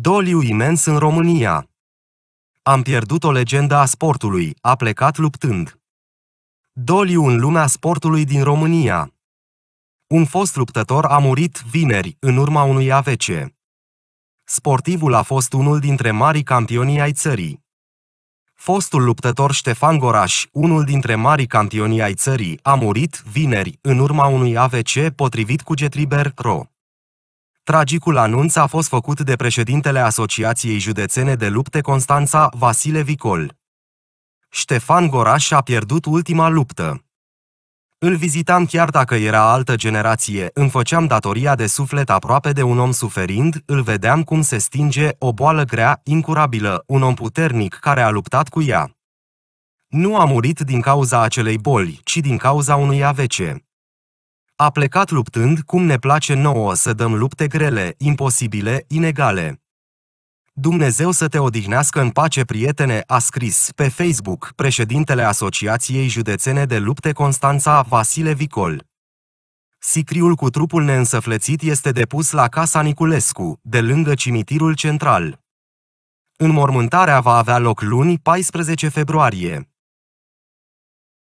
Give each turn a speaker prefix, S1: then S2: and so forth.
S1: Doliu imens în România. Am pierdut o legendă a sportului, a plecat luptând. Doliu în lumea sportului din România. Un fost luptător a murit vineri, în urma unui AVC. Sportivul a fost unul dintre marii campioni ai țării. Fostul luptător Ștefan Goraș, unul dintre marii campioni ai țării, a murit vineri, în urma unui AVC potrivit cu Getriber.ro. Tragicul anunț a fost făcut de președintele Asociației Județene de Lupte Constanța, Vasile Vicol. Ștefan Goraș a pierdut ultima luptă. Îl vizitam chiar dacă era altă generație, îmi făceam datoria de suflet aproape de un om suferind, îl vedeam cum se stinge o boală grea, incurabilă, un om puternic care a luptat cu ea. Nu a murit din cauza acelei boli, ci din cauza unui AVC. A plecat luptând cum ne place nouă să dăm lupte grele, imposibile, inegale. Dumnezeu să te odihnească în pace, prietene, a scris pe Facebook președintele Asociației Județene de Lupte Constanța Vasile Vicol. Sicriul cu trupul neînsăflețit este depus la Casa Niculescu, de lângă cimitirul central. Înmormântarea va avea loc luni, 14 februarie.